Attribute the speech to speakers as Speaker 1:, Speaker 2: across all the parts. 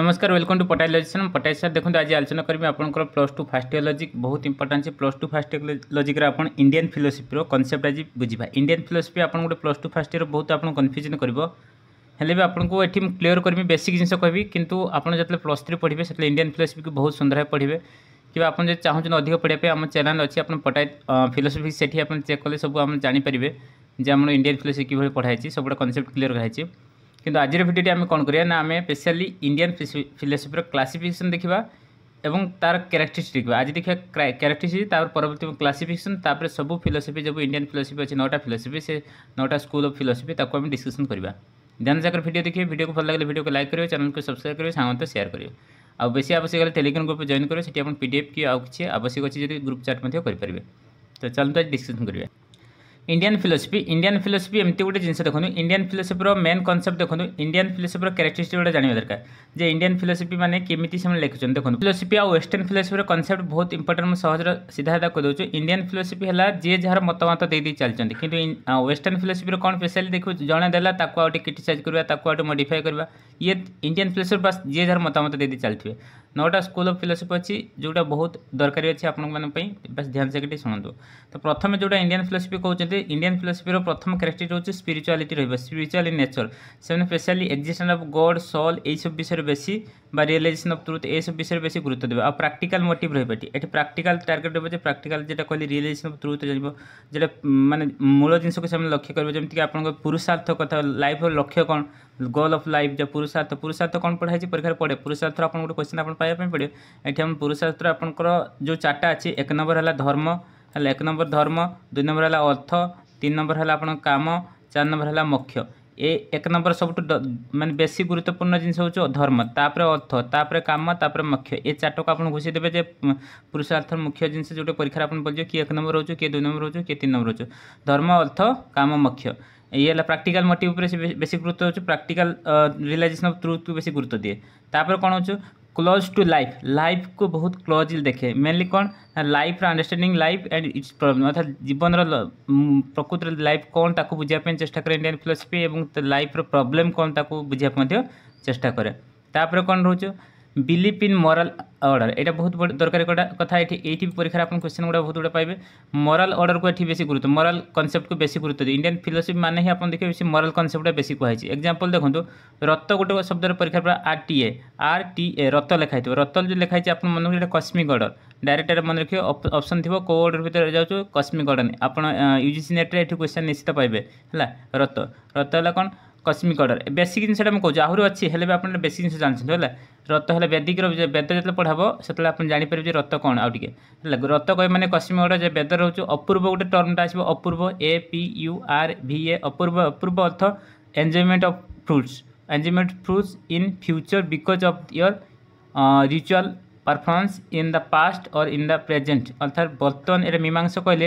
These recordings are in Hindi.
Speaker 1: নমস্কার ওয়েলকম টু পটাই লজিসন পটাই স্যার দেখুন আজ আলোচনা করবি আপনার plus two first year logic বহুত ইম্পর্টান্ট আছে প্লস টু ফার্স্ট ইয়র লজিক্র আপনার ইন্ডিয়ান ফিলোসফির কনসেপ্ট আজ বুঝবা ইন্ডিয়ান ফিলোসফি আপনার গোটে প্লস টু ফার্স্ট ইয়র বহুত আপনার কনফ্ୟୁଜନ করব ହେଲେ ବି ଆପଣଙ୍କୁ ଏଠି ମୁଁ କ୍ଲିଅର୍ କରିବି ବେସିକ୍ ଜିନିଷ କହିବି କିନ୍ତୁ ଆପଣ ଯେତେବେଳେ ପ୍ଲସ୍ ଥ୍ରୀ ପଢ଼ିବେ ସେତେବେଳେ ଇଣ୍ଡିଆନ୍ ଫିଲୋସଫିକୁ ବହୁତ ସୁନ୍ଦର ଭାବେ ପଢ଼ିବେ କିମ୍ବା ଆପଣ ଯଦି ଚାହୁଁଛନ୍ତି ଅଧିକ ପଢ଼ିବା ପାଇଁ ଆମ ଚ୍ୟାନେଲ୍ ଅଛି ଆପଣ ପଟାଇ ଫିଲୋସଫି ସେଠି ଆପଣ ଚେକ୍ କଲେ ସବୁ ଆପଣ ଜାଣିପାରିବେ ଯେ ଆମର ଇଣ୍ଡିଆନ୍ ଫିଲୋସଫି କିଭଳି ପଢ଼ା ହେଇଛି ସବୁଗୁଡ଼ା କନସେପ୍ଟ କ୍ଲିଅର୍ କରାହେଇଛି কিন্তু আজর ভিডিওটি আমি কোণ করিয়া না আমি স্পেশালি ইন্ডিয়ান ফিলোসফির ক্লাসিফিকেসন দেখিবা এবং তার ক্যারেক্টরিস্টিক দেখিবা আজ দেখিবা ক্যারেক্টরিস্টিক তার পরবর্তী ক্লাসিফিকেসন তারপরে সবু ফিলোসফি যে ইন্ডিয়ান ফিলোসফি আছে নটা ফিলোসফি সে নটা স্কুল অফ ফিলোসফি তাকে আমি ডিসকসন করিবা ध्यान जाकर भिडियो देखिए भिडियो को भल लगे भिडियो को लाइक करेंगे चैनल को सब्सक्राइब करेंगे सामान तो सेयार करेंगे आउ बेस आवश्यक है टेलीग्राम ग्रुप जॉइन करेंगे से आप पीडीएफ की आउ किसी आवश्यक अच्छे ग्रुप चैट करेंगे तो चलते डिस्कसन करेंगे ইন্ডিয়ান ফিলোসফি ইন্ডিয়ান ফিলোসফি এমতি গোটে জিনিস দেখুন ইন্ডিয়ান ফিলোসফির মেন কনসেপ্ট দেখুন ইন্ডিয়ান ফিলোসফির ক্যারেক্টরিস্টিক গোটে জাঁয়া দরকার যে ইন্ডিয়ান ফিলোসফি মানে কেমিতি সে লিখুছেন দেখুন ফিলোসফি আর ওয়েস্টর্ন ফিলোসফির কনসেপ্ট বহুত ইম্পর্টাট মু সহজ সিধা সিধা কইদেছু ইন্ডিয়ান ফিলোসফি হল যে যার মতামত দিয়ে চালছেন কিন্তু ওয়েস্টর্ন ফিলোসফির কোণ স্পেশাল দেখু জনে দেলা তাকে আউটে ক্রিটিসাইজ করা তাকে আউটে মডিফাই করা ইয়ে ইন্ডিয়ান ফিলোসফি বাস যে যার মতামত দিয়ে চালুবে नौटा स्कूल अफ फिलोसफी अच्छी जोटा बहुत दरकारी अच्छे आप ध्यान से शुणु तो प्रथम जो इंडियान फिलोसफी कौन इंडियान फिलोसफी प्रथम क्यारेक्टर होती है रहा है स्पिरीचुआल नेचर से स्पेशली एक्जिस्टेन्स अफ गड सल युव विषय बेसी बा रियलाइजेसन अफ ट्रुथ यह सब विषय बेस गुरुत्व देवे आ प्राक्टिकल मोटिव रही एट प्राक्टिकल टारगेट रोचे प्राक्टिकल जेटा कहली रियलाइजेसन अफ ट्रुथ जानव जो मैंने मूल जिनको लक्ष्य करेंगे जमीन आप पुरुषार्थ कथ लाइफ लक्ष्य कौन ଗୋଲ୍ ଅଫ୍ ଲାଇଫ୍ ଯେଉଁ ପୁରୁଷାର୍ଥ ପୁରୁଷାର୍ଥ କ'ଣ ପଢ଼ାହେଇଛି ପରୀକ୍ଷାରେ ପଡ଼େ ପୁରୁଷାର୍ଥର ଆପଣ ଗୋଟେ କ୍ୱେଶ୍ଚିନ୍ ଆପଣ ପାଇବା ପାଇଁ ପଡ଼ିବ ଏଠି ଆମ ପୁରୁଷାର୍ଥର ଆପଣଙ୍କର ଯେଉଁ ଚାରିଟା ଅଛି ଏକ ନମ୍ବର ହେଲା ଧର୍ମ ହେଲା ଏକ ନମ୍ବର ଧର୍ମ ଦୁଇ ନମ୍ବର ହେଲା ଅର୍ଥ ତିନି ନମ୍ବର ହେଲା ଆପଣଙ୍କ କାମ ଚାରି ନମ୍ବର ହେଲା ମୋକ୍ଷ ये एक नंबर सब मान बेस गुरुत्वपूर्ण जिनस धर्म ताप अर्थ ताप कम ताप मुख्य ये चार्ट को आपको घुसी देते पुरुषार्थ मुख्य जिनस जो परीक्षा आप बोलिए किए एक नंबर हो किए दुई नंबर होे तीन नंबर हो धर्म अर्थ काम मुख्य ये है प्राक्टिकाल मोटिव बेस गुरुत्व हो प्राक्टिकाल रिलाइजेसन अफ ट्रुथ को बेस गुरुत्व दिए कौन हो क्लोज टू लाइफ लाइफ को बहुत क्लोजली देखे मेनली कौन life understanding life and its problem अर्थात जीवन प्रकृतर लाइफ कौन ताकू बुझापी चेस्टा करे इंडियान फिलोसफी और लाइफ्र प्रोब्लेम कौन ताकू बुझापी चेस्टा करे तापर कौन रोच বিলিভ ইন মরাল অর্ডর এটা বহুত দরকারি কথা এটি এইটি পরীক্ষার আপনার কোশ্চেন গুড়া বহুত গুড়া পাইবে মরাল অর্ডরকু এটি বেশি গুরুত্ব মরাল কনসেপ্টকু বেশি গুরুত্ব দিই ইন্ডিয়ান ফিলোসফি মানে হি আপনার দেখবে বেশি মরাল কনসেপ্টটা বেশি কুহাইছে এক্সাম্পল দেখুন রত গোটে শব্দর পরীক্ষার পর আর টি এ আর টি এ রত লেখা হয়েছে রত যে লেখা হয়েছে আপনার মনে এটা কসমিক অর্ডর ডাইরেক্ট এটা মনে রাখবে অপশন থাকবে কেউ অর্ডর ভিতরে যাচ্ছ কসমিক অর্ডর আপনার ইউজিসি নেট্রে এটি কোশ্চেন নিশ্চিত পাইবে হল রত রত হল কোণ କସ୍ମିକ ଅର୍ଡ଼ର ବେସିକ ଜିନିଷଟା ମୁଁ କହୁଛି ଆହୁରି ଅଛି ହେଲେ ବି ଆପଣ ବେସିକ ଜିନିଷ ଜାଣିଛନ୍ତି ହେଲା ରତ ହେଲା ବେଦିକର ବେଦ ଯେତେବେଳେ ପଢ଼ାବ ସେତେବେଳେ ଆପଣ ଜାଣିପାରିବେ ଯେ ରତ କ'ଣ ଆଉ ଟିକେ ହେଲା ରତ କହି ମାନେ କସ୍ମିକ ଅର୍ଡ଼ର ଯେ ବେଦ ରହୁଛି ଅପୂର୍ବ ଗୋଟେ ଟର୍ମଟା ଆସିବ ଅପୂର୍ବ ଏ ପି ୟୁ ଆର୍ ଭି ଏ ଅପୂର୍ବ ଅପୂର୍ବ ଅର୍ଥ enjoyment of fruits enjoyment fruits in future because of your ritual performance in the past और इन द प्रेजेंट अर्थात बर्तमान ये मीमांस कहले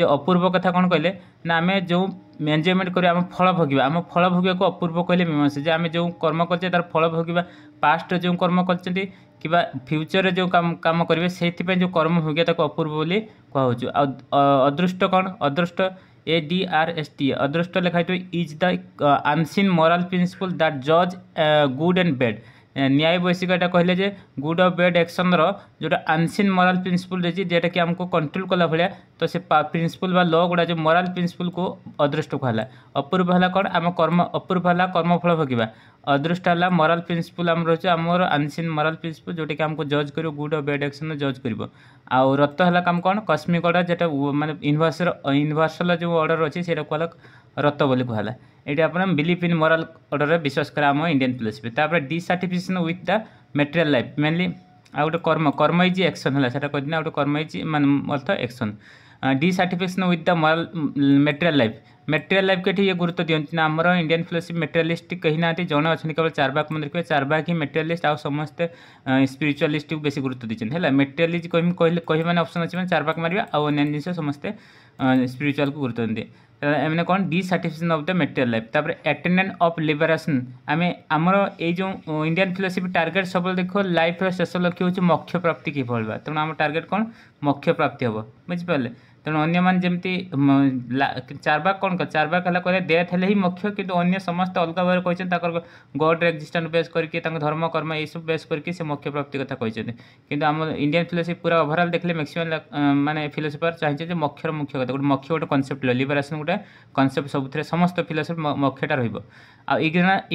Speaker 1: जो अपूर्व कथा कौन कहले ना आम जो মেঞ্জরমেন্ট করে ଆମେ ଫଳ ଭୋଗିବା ଆମ ଫଳ ଭୋଗିବାକୁ ଅପୂର୍ବ କହିଲେ ମୀମାଂସା ଯେ ଆମେ ଯେଉଁ କର୍ମ କରିଛେ ତା'ର ଫଳ ଭୋଗିବା ପାଷ୍ଟରେ ଯେଉଁ କର୍ମ କରିଛନ୍ତି କିମ୍ବା ଫ୍ୟୁଚରରେ ଯେଉଁ କାମ କାମ କରିବେ ସେଇଥିପାଇଁ ଯେଉଁ କର୍ମ ଭୋଗିବା ତାକୁ ଅପୂର୍ବ ବୋଲି କୁହାହେଉଛୁ ଆଉ ଅଦୃଷ୍ଟ କ'ଣ ଅଦୃଷ୍ଟ A D R S T ଅଦୃଷ୍ଟ ଲେଖା ହେଇଥିବ is the unseen moral principle that ଜଜ୍ ଗୁଡ୍ ଆଣ୍ଡ ବେଡ଼୍ ନ୍ୟାୟ ବୈଶିକଟା କହିଲେ ଯେ ଗୁଡ୍ ଅଫ୍ ବ୍ୟାଡ୍ ଆକ୍ସନ୍ର ଯେଉଁଟା ଆନ୍ସିନ୍ ମୋରାଲ୍ ପ୍ରିନ୍ସିପୁଲ୍ ରହିଛି ଯେଉଁଟାକି ଆମକୁ କଣ୍ଟ୍ରୋଲ୍ କଲା ଭଳିଆ ତ ସେ ପ୍ରିନ୍ସିପୁଲ୍ ବା ଲ ଗୁଡ଼ା ଯେଉଁ ମୋରାଲ୍ ପ୍ରିନ୍ସିପୁଲ୍କୁ ଅଦୃଷ୍ଟକୁ ହେଲା ଅପୂର୍ବ ହେଲା କ'ଣ ଆମ କର୍ମ ଅପୂର୍ବ ହେଲା କର୍ମଫଳ ଭୋଗିବା ଅଦୃଷ୍ଟ ହେଲା ମୋରାଲ୍ ପ୍ରିନ୍ସିପୁଲ୍ ଆମର ରହୁଛି ଆମର ଆନ୍ସିନ୍ ମୋରାଲ୍ ପ୍ରିନ୍ସିପୁଲ୍ ଯେଉଁଟାକି ଆମକୁ ଜଜ୍ କରିବ ଗୁଡ୍ ଅଫ୍ ବ୍ୟାଡ୍ ଆକ୍ସନ୍ରେ ଜଜ୍ କରିବ ଆଉ ରତ ହେଲା କାମ କ'ଣ କସ୍ମିକ ଅର୍ଡ଼ର ଯେଉଁଟା ମାନେ ୟୁନିଭର୍ସର ୟୁନିଭର୍ସାଲ୍ ଯେଉଁ ଅର୍ଡ଼ର ଅଛି ସେଇଟା କୁହାଗଲା রত বলে কুহলা এটা আপনার বিলিভ ইন মোরাল অর্ডরের বিশ্বাস করা আমার ইন্ডিয়ান ফিলোসফি তাপরে dissatisfaction with the material life mainly ଆଉ ଗୋଟେ କର୍ମ କର୍ମ ଇଜ୍ ଏକ୍ସନ୍ ହେଲା ସେଇଟା କହିଦିନ ଆଉ ଗୋଟେ କର୍ମ ଇଜ୍ ମାନେ ଅର୍ଥ action dissatisfaction with the moral material life material life ଏଠି ଇଏ ଗୁରୁତ୍ୱ ଦିଅନ୍ତି ନା ଆମର ଇଣ୍ଡିଆନ୍ ଫିଲୋସଫି ମେଟେରିଆଲିଷ୍ଟ କେହି ନାହାନ୍ତି ଜଣେ ଅଛନ୍ତି କେବଳ ଚାରବାକ ମନେ ରଖିବେ ଚାରବାକ ହିଁ ମେଟେରିଆଲିଷ୍ଟ ଆଉ ସମସ୍ତେ ସ୍ପିରିଚୁଆଲିଷ୍ଟକୁ ବେଶୀ ଗୁରୁତ୍ୱ ଦେଇଛନ୍ତି ହେଲା ମେଟେରିଆଲିଷ୍ଟ କହିଲେ କହିବେ ମାନେ ଅପସନ୍ ଅଛି ମାନେ ଚାରବାକ ମାରିବା ଆଉ ଅନ୍ୟାନ୍ୟ ଜିନିଷ ସମସ୍ତେ ସ୍ପିରିଚୁଆଲକୁ ଗୁରୁତ୍ୱ ଦିଅନ୍ତି ଏମାନେ କ'ଣ dissatisfaction of the material life ତାପରେ ଆଟେଣ୍ଡାଣ୍ଟ ଅଫ୍ ଲିବରେସନ୍ ଆମେ ଆମର ଏଇ ଯେଉଁ ଇଣ୍ଡିଆନ୍ ଫିଲୋସଫି ଟାର୍ଗେଟ୍ ସବୁବେଳେ ଦେଖ ଲାଇଫ୍ର ଶେଷ ଲକ୍ଷ୍ୟ ହେଉଛି ମୋକ୍ଷ ପ୍ରାପ୍ତି କିଭଳି ହେବା ତେଣୁ ଆମ ଟାର୍ଗେଟ୍ କ'ଣ ମୋକ୍ଷ ପ୍ରାପ୍ତି ହେବ ବୁଝିପାରିଲେ ତେଣୁ ଅନ୍ୟମାନେ ଯେମିତି ଚାରବାକ କ'ଣ ଚାରବାକ ହେଲା କହିଲେ ଡେଥ୍ ହେଲେ ହିଁ ମୁଖ୍ୟ କିନ୍ତୁ ଅନ୍ୟ ସମସ୍ତେ ଅଲଗା ଭାବରେ କହିଛନ୍ତି ତାଙ୍କର ଗଡ଼୍ର ଏକ୍ଜିଷ୍ଟାନ୍ସ ବେସ୍ କରିକି ତାଙ୍କ ଧର୍ମ କର୍ମ ଏଇସବୁ ବେସ୍ କରିକି ସେ ମୁଖ୍ୟ ପ୍ରାପ୍ତି କଥା କହିଛନ୍ତି କିନ୍ତୁ ଆମ ଇଣ୍ଡିଆନ୍ ଫିଲୋସଫି ପୁରା ଓଭରଅଲ୍ ଦେଖିଲେ ମ୍ୟାକ୍ସିମମ୍ ମାନେ ଫିଲୋସଫର୍ ଚାହିଁଛନ୍ତି ଯେ ମୁଖ୍ୟର ମୁଖ୍ୟ କଥା ଗୋଟେ ମୁଖ୍ୟ ଗୋଟେ କନସେପ୍ଟ ଲିବରେସନ୍ ଗୋଟେ କନସେପ୍ଟ ସବୁଥିରେ ସମସ୍ତ ଫିଲୋସଫି ମୁଖ୍ୟଟା ରହିବ ଆଉ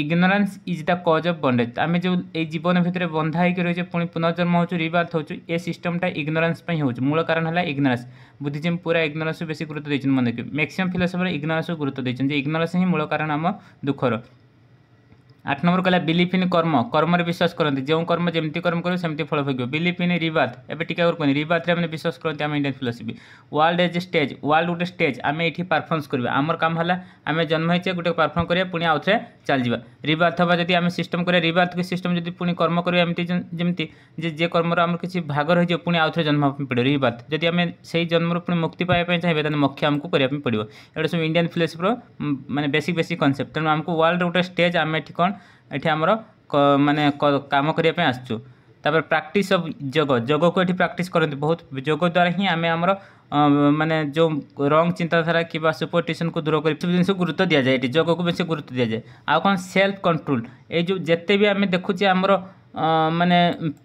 Speaker 1: ignorance is the cause of bondage ଆମେ ଯେଉଁ ଏଇ ଜୀବନ ଭିତରେ ବନ୍ଧା ହେଇକି ରହିଛେ ପୁଣି ପୁନର୍ଜନ୍ମ ହେଉଛୁ ରିବାର୍ଥ ହେଉଛୁ ଏ ସିଷ୍ଟମଟା ଇଗ୍ନୋରାନ୍ସ ପାଇଁ ହେଉଛି ମୂଳ କାରଣ ହେଲା ଇଗ୍ନୋରାନ୍ସ ବୁଦ୍ଧିଜିମ୍ ପୁରା ଇଗ୍ନୋରାନ୍ସକୁ ବେଶୀ ଗୁରୁତ୍ୱ ଦେଇଛନ୍ତି ମନେକି ମ୍ୟାକ୍ସିମମ୍ ଫିଲୋସଫର ଇଗ୍ନୋରାନ୍ସକୁ ଗୁରୁତ୍ୱ ଦେଇଛନ୍ତି ଯେ ଇଗ୍ନୋରାନ୍ସ ହିଁ ମୂଳ କାରଣ ଆମ ଦୁଃଖର আট নম্বর কলা বিলিফ ইন কর্ম কর্মরে বিশ্বাস করতে যে কর্ম যেমি কর্ম করবে সেমি ফল ভোগ বিলিফ ইন রিবাথ এবে টিকা করবেনি রিবাথে আমি বিশ্বাস করতে আমি Indian philosophy world as stage world গোটে স্টেজ আমি এটি পারফর্মস করবে আমার কাম হল আমি জন্ম হয়েছে গোটে পারফর্ম করিয়া পুঁ আউথে চালযা রিবাথ হওয়া যদি আমি সিস্টম করিয়া রিবাথকে সিস্টম যদি পুঁ কর্ম করিবা এমতি যেমি যে যে কর্মর আমার কিছু ভাগ রয়েছে পুঁ আউথে জন্ম পড়ে রিবাথ যদি আমি সেই জন্মর পুঁ মুক্তি পাওয়া চাহিদা তাহলে মক্ষ আমি করা পড়ব এটা সব ইন্ডিয়ান ফিলোসফির মানে বেসিক বেসিক কনসেপ্ট তেমন আমি ওয়ার্ল্ড গোটে স্টেজ আমি এটি কোণ ଏଠି ଆମର ମାନେ କାମ କରିବା ପାଇଁ ଆସିଛୁ ତାପରେ ପ୍ରାକ୍ଟିସ୍ ଅଫ୍ ଯୋଗ ଯୋଗକୁ ଏଠି ପ୍ରାକ୍ଟିସ୍ କରନ୍ତି ବହୁତ ଯୋଗ ଦ୍ୱାରା ହିଁ ଆମେ ଆମର ମାନେ ଯେଉଁ ରଙ୍ଗ ଚିନ୍ତାଧାରା କିମ୍ବା ସୁପରଟିସନକୁ ଦୂର କରି ସବୁ ଜିନିଷକୁ ଗୁରୁତ୍ୱ ଦିଆଯାଏ ଏଠି ଯୋଗକୁ ବେଶୀ ଗୁରୁତ୍ୱ ଦିଆଯାଏ ଆଉ କ'ଣ ସେଲ୍ଫ କଣ୍ଟ୍ରୋଲ ଏଇ ଯେଉଁ ଯେତେ ବି ଆମେ ଦେଖୁଛେ ଆମର ମାନେ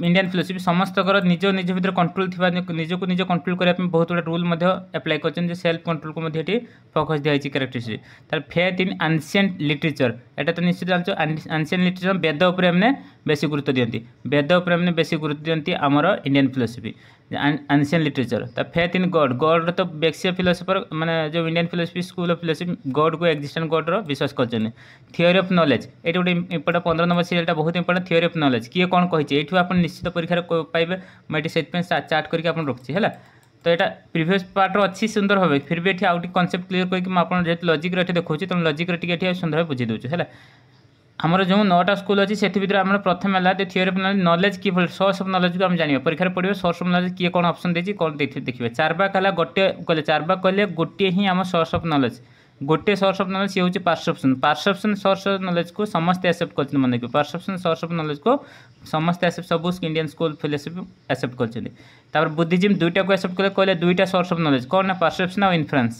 Speaker 1: ଇଣ୍ଡିଆନ୍ ଫିଲୋସଫି ସମସ୍ତଙ୍କର ନିଜ ନିଜ ଭିତରେ କଣ୍ଟ୍ରୋଲ୍ ଥିବା ନିଜକୁ ନିଜ କଣ୍ଟ୍ରୋଲ୍ କରିବା ପାଇଁ ବହୁତ ଗୁଡ଼ାଏ ରୁଲ୍ ମଧ୍ୟ ଆପ୍ଲାଏ କରିଛନ୍ତି ଯେ ସେଲ୍ଫ କଣ୍ଟ୍ରୋଲ୍କୁ ମଧ୍ୟ ଏଠି ଫୋକସ୍ ଦିଆଯାଇଛି କ୍ୟାରେକ୍ଟରିଷ୍ଟ୍ରେ ତାର ଫେଥ୍ ଇନ୍ ଆନ୍ସିଏଣ୍ଟ ଲିଟରେଚର୍ ଏଇଟା ତ ନିଶ୍ଚିତ ଜାଣିଛ ଆନ୍ସିଏଣ୍ଟ ଲିଟରେଚର୍ ବେଦ ଉପରେ ଆମେ ବେଶୀ ଗୁରୁତ୍ୱ ଦିଅନ୍ତି ବେଦ ଉପରେ ଆମେ ବେଶୀ ଗୁରୁତ୍ୱ ଦିଅନ୍ତି ଆମର ଇଣ୍ଡିଆନ୍ ଫିଲୋସଫି आनसीय literature the faith in God God तो बेक्सीय फिलोसफर मैंने जो Indian philosophy school of philosophy God को एक्जिस्टेंट गॉड विश्वास कर थिओरी अफ नलेज ये गोटे इंपोर्टां पंद्रह नंबर सीरीयलटा बहुत इंपोर्टां थिओरी अफ नलेज किए कौन कही आप निश्चित परीक्षा पाइबे मुझे से चार्ट करके रखी है तो यहाँ प्रिभस पार्ट्र अच्छी सुंदर भाव फिर भी ये आउट कनसेप्ट क्लीयर करके मुझे जेहतु लजिक्रे देखा तेनाली लजिक्रे सुंदर भाव बुझे दूसरे है ଆମର ଯେଉଁ ନଅଟା ସ୍କୁଲ ଅଛି ସେଥି ଭିତରେ ଆମର ପ୍ରଥମେ ହେଲା ଥିଓରି ଅଫ୍ ନଲେଜ ନଲେଜ କି ଭଳି ସୋର୍ସ ଅଫ୍ ନଲେଜକୁ ଆମେ ଜାଣିବା ପରୀକ୍ଷାରେ ପଡ଼ିବ ସୋର୍ସ ଅଫ୍ ନଲେଜ କିଏ କ'ଣ ଅପସନ୍ ଦେଇଛି କ'ଣ ଦେଇଥିବେ ଦେଖିବେ ଚାରବାକ ହେଲା ଗୋଟିଏ କହିଲେ ଚାରବାକ କହିଲେ ଗୋଟିଏ ହିଁ ଆମ ସୋର୍ସ ଅଫ୍ ନଲେଜ ଗୋଟିଏ ସୋର୍ସ ଅଫ୍ ନଲେଜ ସିଏ ହେଉଛି ପାର୍ସେପ୍ସନ୍ ପାର୍ସେପ୍ସନ୍ ସୋର୍ସ ଅଫ୍ ନଲେଜକୁ ସମସ୍ତେ ଆସେପ୍ଟ କରିଛନ୍ତି ମନେ ରଖିବେ ପାର୍ସେପ୍ସନ୍ ସୋର୍ସ ଅଫ୍ ନଲେଜକୁ ସମସ୍ତେ ଆସେପ୍ଟ ସବୁ ଇଣ୍ଡିଆନ୍ ସ୍କୁଲ ଫିଲୋସଫି ଆସେପ୍ଟ କରିଛନ୍ତି ତାପରେ ବୁଦ୍ଧିଜିମ୍ ଦୁଇଟାକୁ ଆସେପ୍ଟ କଲେ କହିଲେ ଦୁଇଟା ସୋର୍ସ ଅଫ୍ ନଲେଜ କ'ଣ ନା ପାର୍ସେପ୍ସନ୍ ଆଉ ଇନଫ୍ଲୁଏନ୍ସ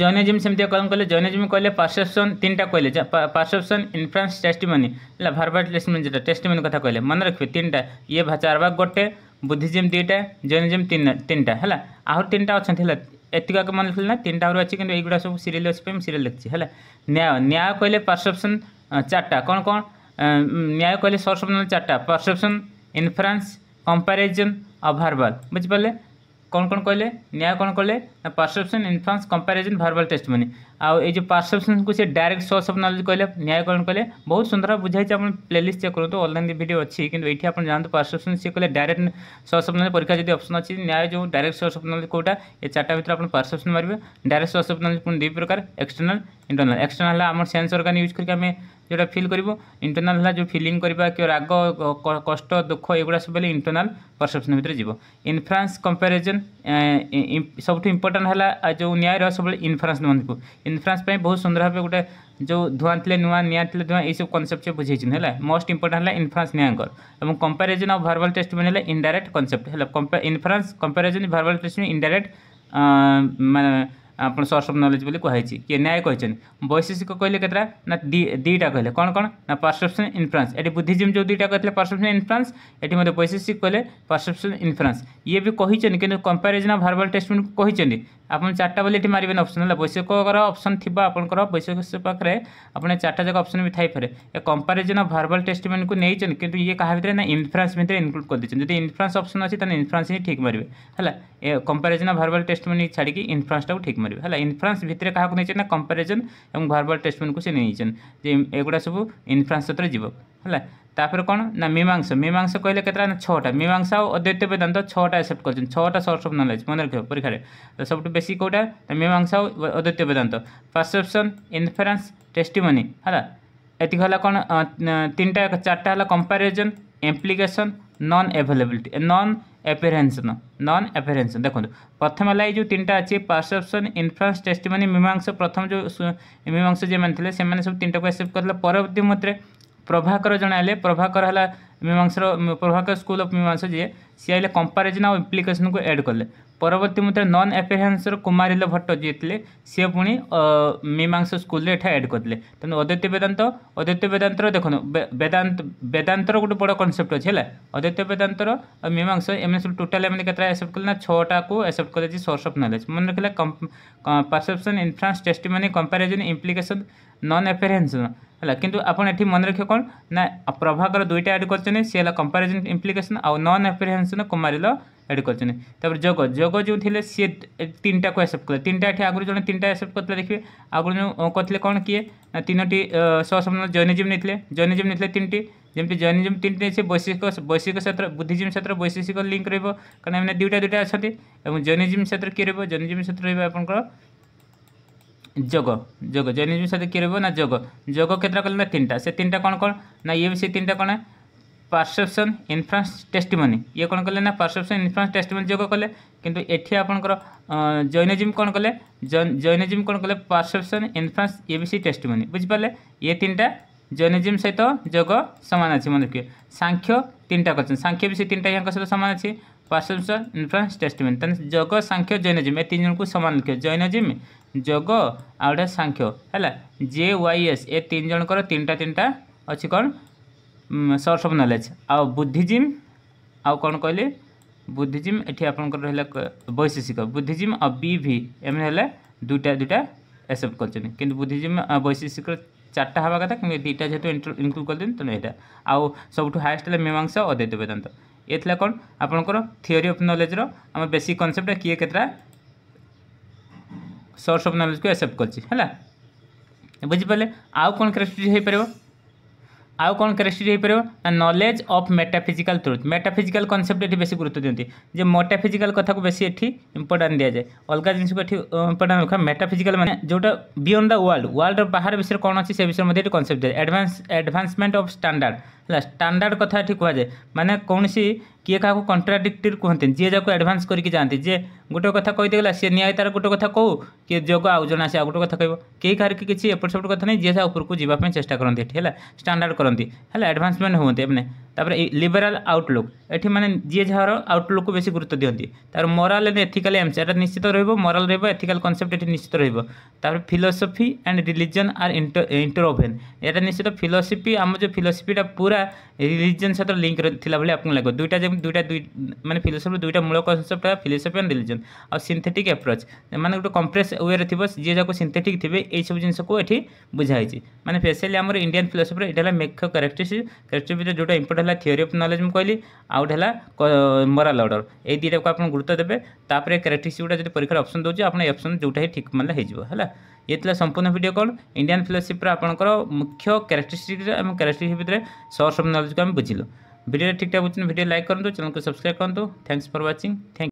Speaker 1: ଜୈନିଜିମ୍ ସେମିତି କ'ଣ କହିଲେ ଜୈନିଜିମ୍ କହିଲେ ପରସେପ୍ସନ୍ ତିନିଟା କହିଲେ ପରସେପ୍ସନ୍ ଇନଫ୍ରାନ୍ସ ଟେଷ୍ଟିମନି ହେଲା ଭାର୍ବାଲ୍ ଟେଷ୍ଟିମନି ଯେଉଁଟା ଟେଷ୍ଟିମନି କଥା କହିଲେ ମନେ ରଖିବେ ତିନିଟା ଇଏ ଚାରବାଗ ଗୋଟେ ବୁଦ୍ଧିଜିମ୍ ଦୁଇଟା ଜୈନିଜିମ୍ ତିନିଟା ହେଲା ଆହୁରି ତିନିଟା ଅଛନ୍ତି ହେଲା ଏତିକ ମନେ ରଖିଲେ ନା ତିନିଟା ଆହୁରି ଅଛି କିନ୍ତୁ ଏଇଗୁଡ଼ା ସବୁ ସିରିଏଲ୍ ଅଛି ପାଇଁ ସିରିଏଲ୍ ଲେଖିଛି ହେଲା ନ୍ୟାୟ ନ୍ୟାୟ କହିଲେ ପରସେପ୍ସନ୍ ଚାରିଟା କ'ଣ କ'ଣ ନ୍ୟାୟ କହିଲେ ସୋର୍ସ ଅଫ୍ ନଲେଜ୍ ଚାରିଟା ପରସେପ୍ସନ୍ ଇନଫ୍ରାନ୍ସ କମ୍ପାରିଜନ୍ ଆଉ ଭାର୍ବାଲ୍ ବୁଝିପାରିଲେ କ'ଣ କ'ଣ କହିଲେ ନ୍ୟାୟ କ'ଣ କହିଲେ ନା perception inference comparison verbal testimony ଆଉ ଏଇ ଯେଉଁ ପରସେପ୍ସନ୍କୁ ସେ ଡାଇରେକ୍ଟ ସୋର୍ସ ଅଫ୍ ନଲେଜ୍ କହିଲେ ନ୍ୟାୟକରଣ କହିଲେ ବହୁତ ସୁନ୍ଦର ବୁଝାଇଛି ଆପଣ ପ୍ଲେଲିଷ୍ଟ ଚେକ୍ କରନ୍ତୁ ଅନଲାଇନ୍ ଭିଡ଼ିଓ ଅଛି କିନ୍ତୁ ଏଇଠି ଆପଣ ଜାଣନ୍ତୁ ପରସେପ୍ସନ୍ ସିଏ କହିଲେ ଡାଇରେକ୍ଟ ସୋର୍ସ ଅଫ୍ ନଲେଜ୍ ପରୀକ୍ଷା ଯଦି ଅପସନ୍ ଅଛି ନ୍ୟାୟ ଯେଉଁ ଡାଇରେକ୍ଟ ସୋର୍ସ ଅଫ୍ ନଲେଜ୍ କେଉଁଟା ଏ ଚାରିଟା ଭିତରେ ଆପଣ ପରସେପ୍ସନ୍ ମାରିବେ ଡାଇରେକ୍ଟ ସୋର୍ସ ଅଫ୍ ନଲେଜ୍ ପୁଣି ଦୁଇ ପ୍ରକାର ଏକ୍ସଟର୍ନାଲ୍ ଇଣ୍ଟର୍ନାଲ୍ ଏକ୍ସଟର୍ନାଲ୍ ହେଲା ଆମର ସେନ୍ସ ଅର୍ଗାନ୍ ୟୁଜ୍ କରିକି ଆମେ ଯେଉଁଟା ଫିଲ୍ କରିବୁ ଇଣ୍ଟର୍ନାଲ୍ ହେଲା ଯେଉଁ ଫିଲିଂ କରିବା କି ରାଗ କଷ୍ଟ ଦୁଃଖ ଏଗୁଡ଼ା ସବୁ ହେଲେ ଇଣ୍ଟର୍ନାଲ୍ ପରସେପ୍ସନ୍ ଭିତରେ ଯିବ ଇନଫ୍ରାନ୍ସ କମ୍ପାରିଜନ୍ ସବୁଠୁ ଇମ୍ପୋର୍ଟାଣ୍ଟ ହେଲା ଯେଉଁ ନ୍ୟାୟର ସବୁବେଳେ ଇନଫ୍ରାନ୍ସ ମନେକୁ ইনফ্রান্স বহু সুন্দর ভাবে গোটে যে ধূয়া লে নূয়া নিয়া লে ধূয়া এইসব কনসেপ্ট সে বুঝাইছেন হলে মোস্ট ইম্পর্টাট হল ইনফ্রান্স নিয়াঙ্কর এবং কম্পারিজন অফ ভার্বাল টেস্টমেন্ট হলে ইনডাইরেক্ট কনসেপ্ট হলে inference comparison verbal testament indirect মানে আপনার সোর্স অফ নলেজ বলে কুহাইছি কি ন্যায় কেছেন বৈশেষিক কহিলে কেতটা না দুইটা কহিলে কোণ কোণ না পারসেপশন ইনফ্রান্স এটি বুদ্ধিজম যে দুইটা কে পারসেপশন ইনফ্রান্স এটি মধ্যে বৈশেষিক কহিলে পারসেপশন ইনফ্রান্স ইয়ে বি কিন্তু কম্পারিজন অফ ভার্বাল টেস্টমেন্ট কিন্তু ଆପଣ ଚାରିଟା ବୋଲି ଏଠି ମାରିବେନି ଅପସନ୍ ବୈଷୟିକର ଅପସନ୍ ଥିବ ଆପଣଙ୍କର ବୈଷୟିକ ପାଖରେ ଆପଣ ଚାରିଟା ଯାକ ଅପସନ୍ ବି ଥାଇପାରେ ଏ କମ୍ପାରିଜନ୍ ଅଫ୍ ଭର୍ବାଲ୍ ଟେଷ୍ଟମେଣ୍ଟକୁ ନେଇଛନ୍ତି କିନ୍ତୁ ଇଏ କାହା ଭିତରେ ନା ଇନଫ୍ରାନ୍ସ ଭିତରେ ଇନକ୍ଲୁଡ଼ କରିଦେଇଛନ୍ତି ଯଦି ଇନଫ୍ରାନ୍ସ ଅପସନ୍ ଅଛି ତାହେଲେ ଇନଫ୍ରାନ୍ସ ହିଁ ଠିକ୍ ମାରିବେ ହେଲା ଏ କମ୍ପାରିଜନ୍ ଅଫ୍ ଭର୍ବାଲ୍ ଟେଷ୍ଟମେଣ୍ଟ ଛାଡ଼ିକି ଇନଫ୍ରାନ୍ସଟାକୁ ଠିକ୍ ମାରିବେ ହେଲା ଇନଫ୍ରାନ୍ସ ଭିତରେ କାହାକୁ ନେଇଛନ୍ତି ନା କମ୍ପାରିଜନ୍ ଏବଂ ଭର୍ବାଲ୍ ଟେଷ୍ଟମେଣ୍ଟକୁ ସେ ନେଇଛନ୍ତି ଯେ ଏଗୁଡ଼ା ସବୁ ଇନଫ୍ରାନ୍ସ ସତରେ ଯିବ ହେଲା ତାପରେ କ'ଣ ନା ମୀମାଂସ ମୀମାଂସ କହିଲେ କେତେଟା ନା ଛଅଟା ମୀମାଂସା ଆଉ ଅଦ୍ୱୈତ ବେଦାନ୍ତ ଛଅଟା ଆସେପ୍ଟ କରିଛନ୍ତି ଛଅଟା ସୋର୍ସ ଅଫ୍ ନଲେଜ୍ ମନେ ରଖିବ ପରୀକ୍ଷାରେ ତ ସବୁଠୁ ବେଶୀ କେଉଁଟା ନା ମୀମାଂସା ଆଉ Advaita Vedanta perception inference testimony ହେଲା ଏତିକି ହେଲା କ'ଣ ତିନିଟା ଚାରିଟା ହେଲା comparison implication non availability non appearance non appearance ଦେଖନ୍ତୁ ପ୍ରଥମେ ହେଲା ଏଇ ଯେଉଁ ତିନିଟା ଅଛି ପରସେପ୍ସନ୍ ଇନଫ୍ଲୁଏନ୍ସ ଟେଷ୍ଟିମନି ମୀମାଂସ ପ୍ରଥମ ଯେଉଁ ମୀମାଂସ ଯେଉଁମାନେ ଥିଲେ ସେମାନେ ସବୁ ତିନିଟାକୁ ଆସେପ୍ଟ କରିଥିଲେ ପରବର୍ତ୍ତୀ ମଧ୍ୟରେ ପ୍ରଭାକର ଜଣେ ଆଇଲେ ପ୍ରଭାକର ହେଲା ମୀମାଂସାର ପ୍ରଭାକର ସ୍କୁଲ ଅଫ୍ ମୀମାଂସା ଯିଏ ସିଏ ଆଇଲେ କମ୍ପାରିଜନ୍ ଆଉ ଇମ୍ପ୍ଲିକେସନ୍କୁ ଆଡ଼୍ କଲେ ପରବର୍ତ୍ତୀ ମୁଦ୍ରାରେ ନନ୍ ଆପିହାନ୍ସର କୁମାରିଲ ଭଟ୍ଟ ଯିଏ ଥିଲେ ସିଏ ପୁଣି ମୀମାଂସା ସ୍କୁଲରେ ଏଠା ଆଡ଼୍ କରିଦେଲେ ତେଣୁ ଅଦ୍ୱୈତ ବେଦାନ୍ତ ଅଦ୍ୱୈତ ବେଦାନ୍ତର ଦେଖନ୍ତୁ ବେଦାନ୍ତ ବେଦାନ୍ତର ଗୋଟେ ବଡ଼ କନସେପ୍ଟ ଅଛି ହେଲା ଅଦ୍ୱୈତ ବେଦାନ୍ତର ମୀମାଂସା ଏମାନେ ସବୁ ଟୋଟାଲ୍ ଏମାନେ କେତେଟା ଆସେପ୍ଟ କଲେ ନା ଛଅଟାକୁ ଆସେପ୍ଟ କରାଯାଇଛି ସୋର୍ସ ଅଫ୍ ନଲେଜ୍ ମନେ ରଖିଲା perception inference testimony comparison implication non appearance है कि आपठी मन रखिए कौन ना प्रभाकर दुईटा एड करते सी कंपेरिजन इम्प्लिकेसन आउ नन एफेरियन कुमारी एड करते जग जग जो थे सी तीन टा को एक्सेप्ट करते तीन टाइम आगे जो तीन टाइम एक्सेप्ट करते देखिए आगे जो करते कौन किए ना तीनो सहसंबंध जैनजीम नहीं थे जैनजीम नहीं थे तीन जमी जैनजीम तीन टी सी वैश्विक वैश्विक क्षेत्र बुद्धिजीम क्षेत्र वैश्विक लिंक रोक कारण दुईटा दुईटा अच्छा जैनजीम क्षेत्र किए रोक जैनजीम क्षेत्र रहा आप যোগ যোগ জৈনিজম সাথে কী রহব না যোগ যোগ ক্ষেত্র কলে না তিনটা সে তিনটা কোণ কোণ না ইয়ে সে তিনটা কোণ পারসেপশন ইনফ্রান্স টেস্টিমনি ইয়ে কোণ কলে না পারসেপশন ইনফ্রান্স টেস্টিমনি যোগ কলে কিন্তু এটি আপনার জৈনিজম কোণ কলে জৈনিজম কোণ কলে পারসেপশন ইনফ্রান্স ইয়ে সি টেস্টিমনি বুঝিপারে ইয়ে তিনটা জৈনিজম সহিত যোগ সমান আছে মনে রখিবে সাংখ্য তিনটা করছেন সাংখ্য বি সে তিনটা ইয়াঙ্ক সহ সমান আছে ফার্স্ট অপশন ইনফ্লুয়েন্স টেস্টমেন্ট ତାହେଲେ ଯୋଗ ସାଂଖ୍ୟ ଜୈନଜିମ୍ ଏ ତିନି ଜଣଙ୍କୁ ସମାନ ଲେଖିବ ଜୈନଜିମ୍ ଯୋଗ ଆଉ ଗୋଟେ ସାଂଖ୍ୟ ହେଲା ଜେ ୱାଇ ଏସ୍ ଏ ତିନି ଜଣଙ୍କର ତିନିଟା ତିନିଟା ଅଛି କ'ଣ ସୋର୍ସ ଅଫ୍ ନଲେଜ୍ ଆଉ ବୁଦ୍ଧିଜିମ୍ ଆଉ କ'ଣ କହିଲେ ବୁଦ୍ଧିଜିମ୍ ଏଠି ଆପଣଙ୍କର ରହିଲା ବୈଶେଷିକ ବୁଦ୍ଧିଜିମ୍ ଆଉ ବି ଭି ଏମାନେ ହେଲେ ଦୁଇଟା ଦୁଇଟା ଏସେପ୍ଟ କରିଛନ୍ତି କିନ୍ତୁ ବୁଦ୍ଧିଜିମ୍ ବୈଶେଷିକ চারটা হওয়ার কথা কিন্তু দুইটা যেহেতু ইনক্লুড করে দিন তো এটা আউ সবুঠু হায়েস্ট হলে মীমাংসা অদ্বৈত বেদান্ত ये कौन आपणकर थीओरी अफ नलेजर आम बेसिक कनसेप्ट किए के सोर्स अफ नलेज को एक्सेप्ट कर बुझिपारे आउ कौन क्राइटेरिया हो पार आउ कौन क्वेश्चन होईपर ना knowledge of metaphysical truth metaphysical concept ये बेस गुरुत्व दिखती जो मेटाफिजिकल कथा को बेस ये इंपोर्टां दि जाए अलग जिन इंपोर्टां रखा मेटाफिजिकल मैंने जोटा बियंड द वर्ल्ड वर्ल्ड बाहर विषय कौन अच्छी से विषय में कनसेप्ट दिए एडभांस एडभांसमेंट अफ स्टाडार्ड है स्टाडार्ड कथा ये कहुए मैंने कौन सी କିଏ କାହାକୁ କଣ୍ଟ୍ରାଡିକ୍ଟିଭ୍ କୁହନ୍ତିନି ଯିଏ ଯାହାକୁ ଆଡ଼ଭାନ୍ସ କରିକି ଯାଆନ୍ତି ଯିଏ ଗୋଟେ କଥା କହିଦେଲା ସିଏ ନିହାତି ତା'ର ଗୋଟେ କଥା କହୁ କିଏ ଯୋଗ ଆଉ ଜଣେ ଆସି ଆଉ ଗୋଟେ କଥା କହିବ କେହି କାହାରିକି କିଛି ଏପଟ ସେପଟ କଥା ନାହିଁ ଯିଏ ଯାହା ଉପରକୁ ଯିବା ପାଇଁ ଚେଷ୍ଟା କରନ୍ତି ଏଠି ହେଲା ଷ୍ଟାଣ୍ଡାର୍ଡ଼ କରନ୍ତି ହେଲା ଆଡ଼ଭାନ୍ସମେଣ୍ଟ ହୁଅନ୍ତି ଏମାନେ ତାପରେ ଲିବେରାଲ ଆଉଟଲୁକ୍ ଏଠି ମାନେ ଯିଏ ଯାହାର ଆଉଟଲୁକ୍କୁ ବେଶୀ ଗୁରୁତ୍ୱ ଦିଅନ୍ତି ତାପରେ ମୋରାଲ ଏଣ୍ଡ ଏଥିକାଲ ଏମ୍ସ ଏଇଟା ନିଶ୍ଚିତ ରହିବ ମୋରାଲ ରହିବ ଏଥିକାଲ କନସେପ୍ଟ ଏଠି ନିଶ୍ଚିତ ରହିବ ତାପରେ philosophy and religion are interwoven ଏଇଟା ନିଶ୍ଚିତ ଫିଲୋସଫି ଆମ ଯେଉଁ ଫିଲୋସଫିଟା ପୁରା ରିଲିଜନ୍ ସହିତ ଲିଙ୍କ୍ ଥିଲା ଭଳି ଆପଣଙ୍କୁ ଲାଗିବ ଦୁଇଟା ଯେମିତି ଦୁଇଟା ଦୁଇ ମାନେ ଫିଲୋସଫି ଦୁଇଟା ମୂଳ କନସେପ୍ଟ ହେଲା ଫିଲୋସଫି ଆଣ୍ଡ ରିଲିଜନ୍ ଆଉ ସିନ୍ଥେଟିକ୍ ଆପ୍ରୋଚ୍ ମାନେ ଗୋଟେ କମ୍ପ୍ରେସ୍ ୱେରେ ଥିବ ଯିଏ ଯାକୁ ସିନ୍ଥେଟିକ୍ ଥିବେ ଏଇସବୁ ଜିନିଷକୁ ଏଠି ବୁଝା ହେଇଛି ମାନେ ସ୍ପେଶାଲି ଆମର ଇଣ୍ଡିଆନ୍ ଫିଲୋସଫିରେ ଏଇଟା ହେଲା ମେଖ କ୍ୟାରେକ୍ଟରିଷ୍ଟିକ୍ କ୍ୟାରେକ୍ଟରିଷ୍ଟିକ୍ ଯେଉଁଟା ଇମ୍ପୋର୍ଟାଣ୍ଟ ଗୋଟେ ହେଲା ଥିଓରି ଅଫ୍ ନଲେଜ୍ ମୁଁ କହିଲି ଆଉ ଗୋଟେ ହେଲା ମୋରାଲ୍ ଅର୍ଡ଼ର ଏଇ ଦୁଇଟାକୁ ଆପଣ ଗୁରୁତ୍ୱ ଦେବେ ତାପରେ କ୍ୟାରେକ୍ଟ୍ରିକ୍ସ ଗୁଡ଼ା ଯଦି ପରୀକ୍ଷାରେ ଅପସନ୍ ଦେଉଛି ଆପଣ ଏଇ ଅପସନ୍ ଯେଉଁଟା ହିଁ ଠିକ୍ ମାନେ ହେଇଯିବ ହେଲା ଇଏ ଥିଲା ସମ୍ପୂର୍ଣ୍ଣ ଭିଡ଼ିଓ କଲ୍ ଇଣ୍ଡିଆନ୍ ଫେଲୋସିପ୍ର ଆପଣଙ୍କର ମୁଖ୍ୟ କ୍ୟାରେକ୍ଟ୍ରିକ୍ସ ଏବଂ କ୍ୟାରେକ୍ଟ୍ରିକ୍ସ ଭିତରେ ସୋର୍ସ ଅଫ୍ ନଲେଜ୍କୁ ଆମେ ବୁଝିଲୁ ଭିଡ଼ିଓରେ ଠିକ୍ଠାକ୍ ବୁଝୁଛନ୍ତି ଭିଡ଼ିଓ ଲାଇକ୍ କରନ୍ତୁ ଚ୍ୟାନେଲକୁ ସବସ୍କ୍ରାଇବ୍ କରନ୍ତୁ ଥ୍ୟାଙ୍କସ୍ ଫର୍ ୱାଚିଂ ଥ୍ୟାଙ୍କ